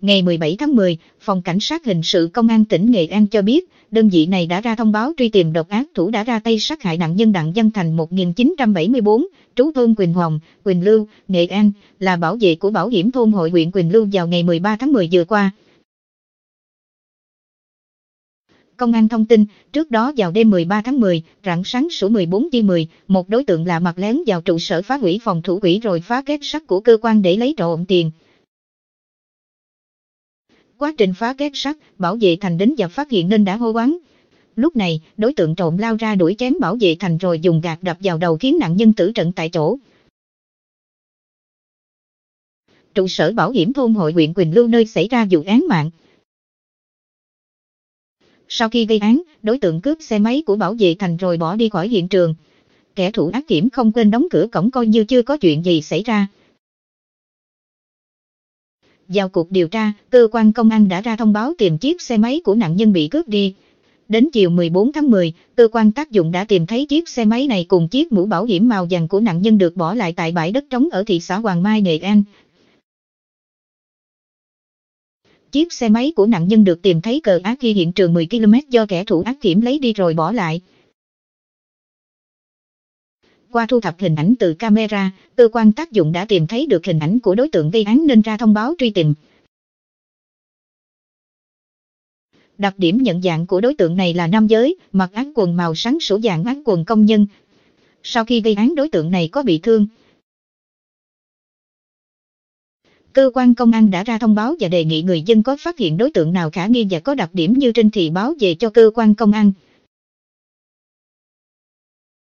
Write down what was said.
Ngày 17 tháng 10, Phòng Cảnh sát Hình sự Công an tỉnh Nghệ An cho biết, đơn vị này đã ra thông báo truy tìm độc ác thủ đã ra tay sát hại nạn nhân Đặng Văn Thành 1974, trú thôn Quỳnh Hồng, Quỳnh Lưu, Nghệ An, là bảo vệ của Bảo hiểm thôn hội huyện Quỳnh Lưu vào ngày 13 tháng 10 vừa qua. Công an thông tin, trước đó vào đêm 13 tháng 10, rạng sáng sủ 14 chi 10, một đối tượng lạ mặt lén vào trụ sở phá hủy phòng thủ quỹ rồi phá kết sắt của cơ quan để lấy trộm tiền. Quá trình phá két sắt, bảo vệ thành đến và phát hiện nên đã hô quán. Lúc này, đối tượng trộm lao ra đuổi chém bảo vệ thành rồi dùng gạt đập vào đầu khiến nạn nhân tử trận tại chỗ. Trụ sở bảo hiểm thôn hội huyện Quỳnh Lưu nơi xảy ra vụ án mạng. Sau khi gây án, đối tượng cướp xe máy của bảo vệ thành rồi bỏ đi khỏi hiện trường. Kẻ thủ ác kiểm không quên đóng cửa cổng coi như chưa có chuyện gì xảy ra. Vào cuộc điều tra, cơ quan công an đã ra thông báo tìm chiếc xe máy của nạn nhân bị cướp đi. Đến chiều 14 tháng 10, cơ quan tác dụng đã tìm thấy chiếc xe máy này cùng chiếc mũ bảo hiểm màu vàng của nạn nhân được bỏ lại tại bãi đất trống ở thị xã Hoàng Mai, Nghệ An. Chiếc xe máy của nạn nhân được tìm thấy cờ ác khi hiện trường 10 km do kẻ thủ ác kiểm lấy đi rồi bỏ lại. Qua thu thập hình ảnh từ camera, cơ quan tác dụng đã tìm thấy được hình ảnh của đối tượng gây án nên ra thông báo truy tìm. Đặc điểm nhận dạng của đối tượng này là nam giới, mặc áo quần màu sáng sủ dạng áo quần công nhân. Sau khi gây án đối tượng này có bị thương. Cơ quan công an đã ra thông báo và đề nghị người dân có phát hiện đối tượng nào khả nghi và có đặc điểm như trên thì báo về cho cơ quan công an.